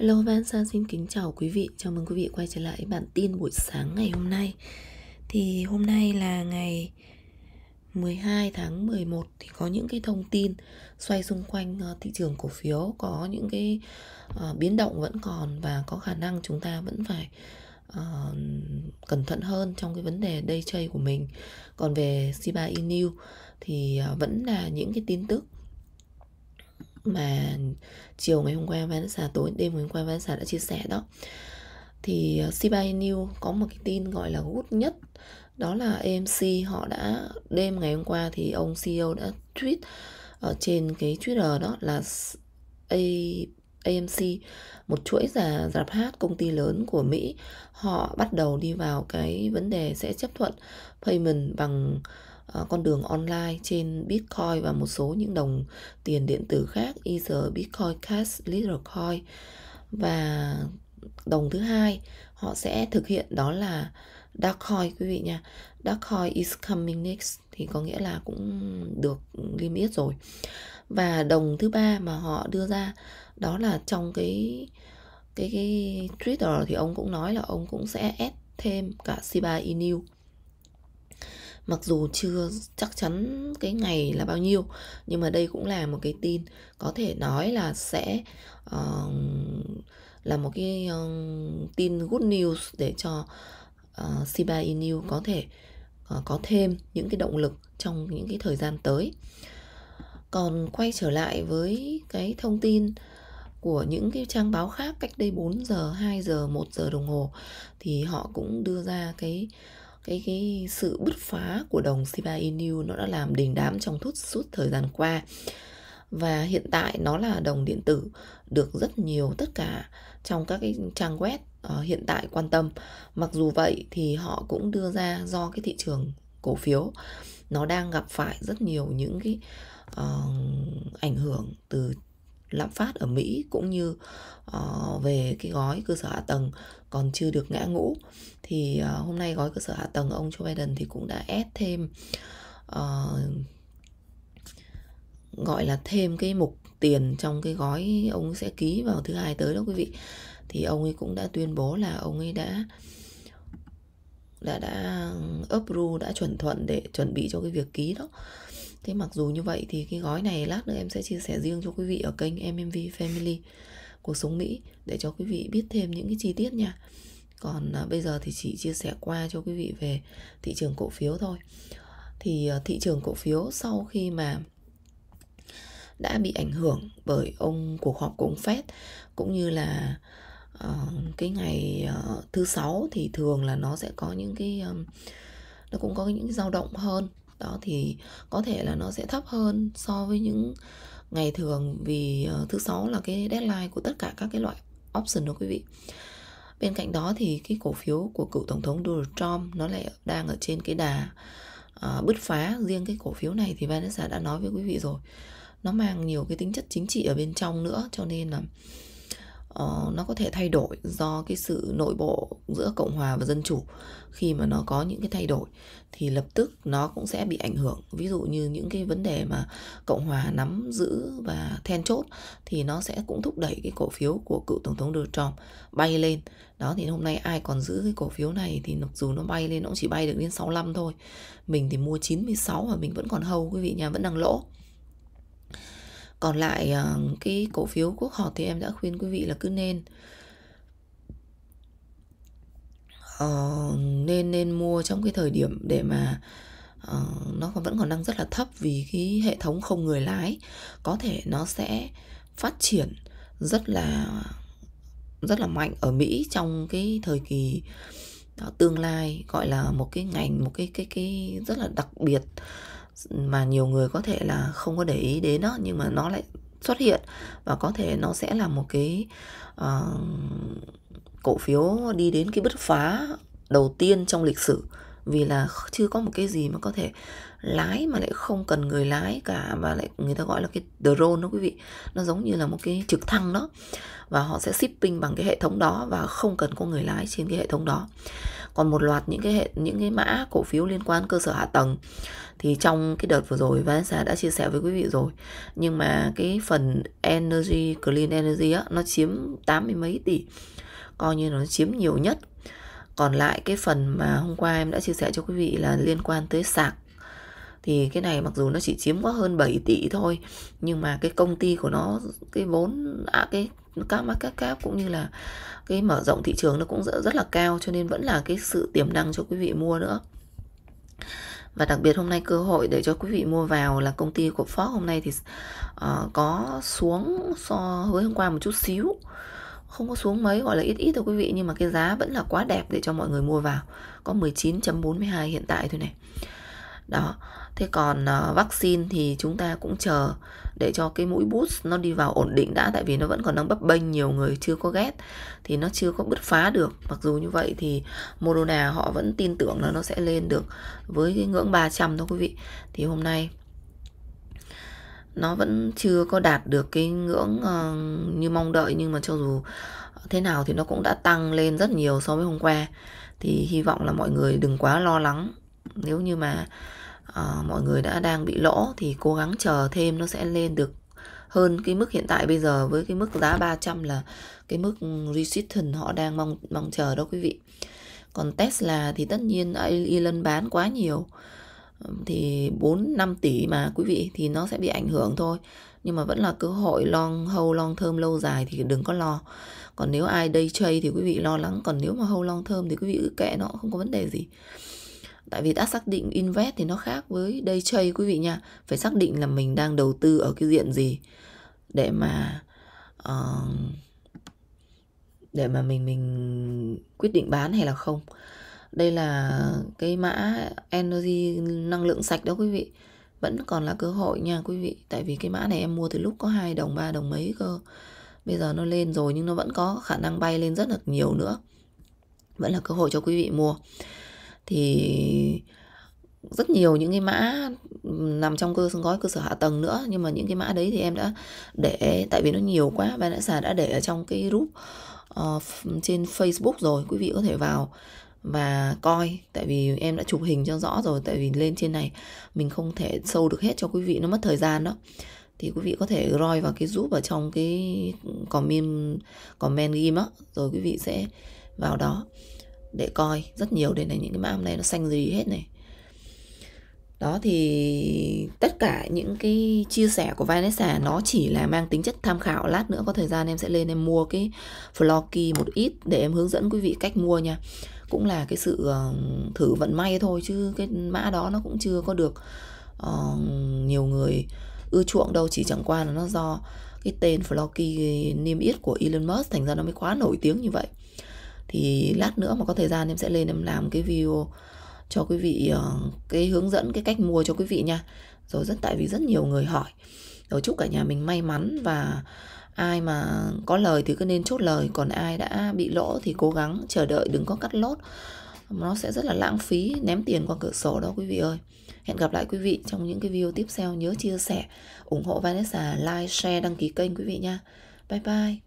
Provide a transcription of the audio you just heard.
Hello Vansa xin kính chào quý vị, chào mừng quý vị quay trở lại bản tin buổi sáng ngày hôm nay Thì hôm nay là ngày 12 tháng 11 thì có những cái thông tin xoay xung quanh ờ, thị trường cổ phiếu Có những cái uh, biến động vẫn còn và có khả năng chúng ta vẫn phải uh, cẩn thận hơn trong cái vấn đề day trade của mình Còn về Shiba Inu thì uh, vẫn là những cái tin tức mà chiều ngày hôm qua Vanessa tối đêm ngày hôm qua Vanessa đã chia sẻ đó thì ờ, Shiba Inu có một cái tin gọi là good nhất đó là AMC họ đã đêm ngày hôm qua thì ông CEO đã tweet ở ờ, trên cái Twitter đó là A, AMC một chuỗi giả rạp hát công ty lớn của Mỹ họ bắt đầu đi vào cái vấn đề sẽ chấp thuận payment bằng Ờ, con đường online trên Bitcoin và một số những đồng tiền điện tử khác Ether, Bitcoin Cash, Litecoin và đồng thứ hai họ sẽ thực hiện đó là Darkcoin quý vị nha Darkcoin is coming next thì có nghĩa là cũng được ghi biết rồi và đồng thứ ba mà họ đưa ra đó là trong cái cái cái Twitter thì ông cũng nói là ông cũng sẽ add thêm cả Shiba Inu mặc dù chưa chắc chắn cái ngày là bao nhiêu nhưng mà đây cũng là một cái tin có thể nói là sẽ uh, là một cái uh, tin good news để cho uh, ờ, Shiba Inu có thể uh, có thêm những cái động lực trong những cái thời gian tới còn quay trở lại với cái thông tin của những cái trang báo khác cách đây 4 giờ, 2 giờ, 1 giờ đồng hồ thì họ cũng đưa ra cái cái cái sự bứt phá của đồng Shiba Inu nó đã làm đình đám trong suốt suốt thời gian qua và hiện tại nó là đồng điện tử được rất nhiều tất cả trong các cái trang web uh, hiện tại quan tâm mặc dù vậy thì họ cũng đưa ra do cái thị trường cổ phiếu nó đang gặp phải rất nhiều những cái uh, ảnh hưởng từ lạm phát ở Mỹ cũng như uh, về cái gói cơ sở hạ tầng còn chưa được ngã ngũ thì uh, hôm nay gói cơ sở hạ tầng ông Joe Biden thì cũng đã ép thêm uh, gọi là thêm cái mục tiền trong cái gói ông sẽ ký vào thứ hai tới đó quý vị thì ông ấy cũng đã tuyên bố là ông ấy đã đã đã ừ, approve đã chuẩn thuận để chuẩn bị cho cái việc ký đó thế mặc dù như vậy thì cái gói này lát nữa em sẽ chia sẻ riêng cho quý vị ở kênh MMV Family cuộc sống Mỹ để cho quý vị biết thêm những cái chi tiết nha còn à, bây giờ thì chỉ chia sẻ qua cho quý vị về thị trường cổ phiếu thôi thì à, thị trường cổ phiếu sau khi mà đã bị ảnh hưởng bởi ông cuộc họp của ông Fed cũng như là uh, cái ngày uh, thứ sáu thì thường là nó sẽ có những cái um, nó cũng có những cái dao động hơn đó thì có thể là nó sẽ thấp hơn so với những ngày thường vì ờ, thứ sáu là cái deadline của tất cả các cái loại option đó quý vị bên cạnh đó thì cái cổ phiếu của cựu tổng thống Donald Trump nó lại đang ở trên cái đà uh, bứt phá riêng cái cổ phiếu này thì Vanessa đã nói với quý vị rồi nó mang nhiều cái tính chất chính trị ở bên trong nữa cho nên là uh, nó có thể thay đổi do cái sự nội bộ giữa cộng hòa và dân chủ khi mà nó có những cái thay đổi thì lập tức nó cũng sẽ bị ảnh hưởng ví dụ như những cái vấn đề mà cộng hòa nắm giữ và then chốt thì nó sẽ cũng thúc đẩy cái cổ phiếu của cựu tổng thống Donald Trump bay lên đó thì hôm nay ai còn giữ cái cổ phiếu này thì mặc dù nó bay lên nó cũng chỉ bay được đến 65 thôi mình thì mua 96 và mình vẫn còn hầu quý vị nhà vẫn đang lỗ còn lại ờ, cái cổ phiếu quốc họp thì em đã khuyên quý vị là cứ nên uh, nên nên mua trong cái thời điểm để mà uh, nó còn vẫn còn đang rất là thấp vì cái hệ thống không người lái có thể nó sẽ phát triển rất là rất là mạnh ở Mỹ trong cái thời kỳ đó, tương lai gọi là một cái ngành một cái cái cái rất là đặc biệt mà nhiều người có thể là không có để ý đến nó nhưng mà nó lại xuất hiện và có thể nó sẽ là một cái uh, cổ phiếu đi đến cái bứt phá đầu tiên trong lịch sử vì là chưa có một cái gì mà có thể lái mà lại không cần người lái cả và lại người ta gọi là cái drone đó quý vị nó giống như là một cái trực thăng đó và họ sẽ shipping bằng cái hệ thống đó và không cần có người lái trên cái hệ thống đó còn một loạt những cái hệ những cái mã cổ phiếu liên quan cơ sở hạ tầng thì trong cái đợt vừa rồi Vanessa đã chia sẻ với quý vị rồi nhưng mà cái phần energy clean energy á, nó chiếm tám mươi mấy tỷ coi như nó chiếm nhiều nhất còn lại cái phần mà hôm qua em đã chia sẻ cho quý vị là liên quan tới sạc thì cái này mặc dù nó chỉ chiếm có hơn 7 tỷ thôi nhưng mà cái công ty của nó cái vốn à, cái các market cap cũng như là cái mở rộng thị trường nó cũng rất, rất là cao cho nên vẫn là cái sự tiềm năng cho quý vị mua nữa và đặc biệt hôm nay cơ hội để cho quý vị mua vào là công ty của Fox hôm nay thì uh, có xuống so với hôm qua một chút xíu không có xuống mấy gọi là ít ít thôi quý vị nhưng mà cái giá vẫn là quá đẹp để cho mọi người mua vào có 19.42 hiện tại thôi này đó thế còn uh, vaccine thì chúng ta cũng chờ để cho cái mũi boost nó đi vào ổn định đã tại vì nó vẫn còn đang bấp bênh nhiều người chưa có ghét thì nó chưa có bứt phá được mặc dù như vậy thì Moderna họ vẫn tin tưởng là nó sẽ lên được với cái ngưỡng 300 thôi quý vị thì hôm nay nó vẫn chưa có đạt được cái ngưỡng uh, như mong đợi nhưng mà cho dù thế nào thì nó cũng đã tăng lên rất nhiều so với hôm qua thì hy vọng là mọi người đừng quá lo lắng nếu như mà uh, mọi người đã đang bị lỗ thì cố gắng chờ thêm nó sẽ lên được hơn cái mức hiện tại bây giờ với cái mức giá 300 là cái mức resistance họ đang mong mong chờ đó quý vị. Còn Tesla thì tất nhiên Elon bán quá nhiều thì 4 5 tỷ mà quý vị thì nó sẽ bị ảnh hưởng thôi. Nhưng mà vẫn là cơ hội long hold long thơm lâu dài thì đừng có lo. Còn nếu ai day trade thì quý vị lo lắng, còn nếu mà hold long thơm thì quý vị cứ kệ nó không có vấn đề gì. Tại vì đã xác định invest thì nó khác với day trade quý vị nha. Phải xác định là mình đang đầu tư ở cái diện gì để mà uh, để mà mình mình quyết định bán hay là không đây là cái mã energy năng lượng sạch đó quý vị vẫn còn là cơ hội nha quý vị tại vì cái mã này em mua từ lúc có hai đồng ba đồng mấy cơ bây giờ nó lên rồi nhưng nó vẫn có khả năng bay lên rất là nhiều nữa vẫn là cơ hội cho quý vị mua thì rất nhiều những cái mã nằm trong cơ gói cơ sở hạ tầng nữa nhưng mà những cái mã đấy thì em đã để tại vì nó nhiều quá ban đã xà đã để ở trong cái group uh, trên Facebook rồi quý vị có thể vào và coi tại vì em đã chụp hình cho rõ rồi tại vì lên trên này mình không thể sâu được hết cho quý vị nó mất thời gian đó thì quý vị có thể roi vào cái giúp ở trong cái comment comment ghim á rồi quý vị sẽ vào đó để coi rất nhiều đây này những cái mã này nó xanh gì hết này đó thì tất cả những cái chia sẻ của Vanessa nó chỉ là mang tính chất tham khảo lát nữa có thời gian em sẽ lên em mua cái Flocky một ít để em hướng dẫn quý vị cách mua nha cũng là cái sự ờ, thử vận may thôi chứ cái mã đó nó cũng chưa có được uh, nhiều người ưa chuộng đâu chỉ chẳng qua là nó do cái tên Flocky niêm yết của Elon Musk thành ra nó mới quá nổi tiếng như vậy thì lát nữa mà có thời gian em sẽ lên em làm cái video cho quý vị ờ, cái hướng dẫn cái cách mua cho quý vị nha rồi rất tại vì rất nhiều người hỏi rồi chúc cả nhà mình may mắn và ai mà có lời thì cứ nên chốt lời còn ai đã bị lỗ thì cố gắng chờ đợi đừng có cắt lốt nó sẽ rất là lãng phí ném tiền qua cửa sổ đó quý vị ơi hẹn gặp lại quý vị trong những cái video tiếp theo nhớ chia sẻ ủng hộ Vanessa like share đăng ký kênh quý vị nha bye bye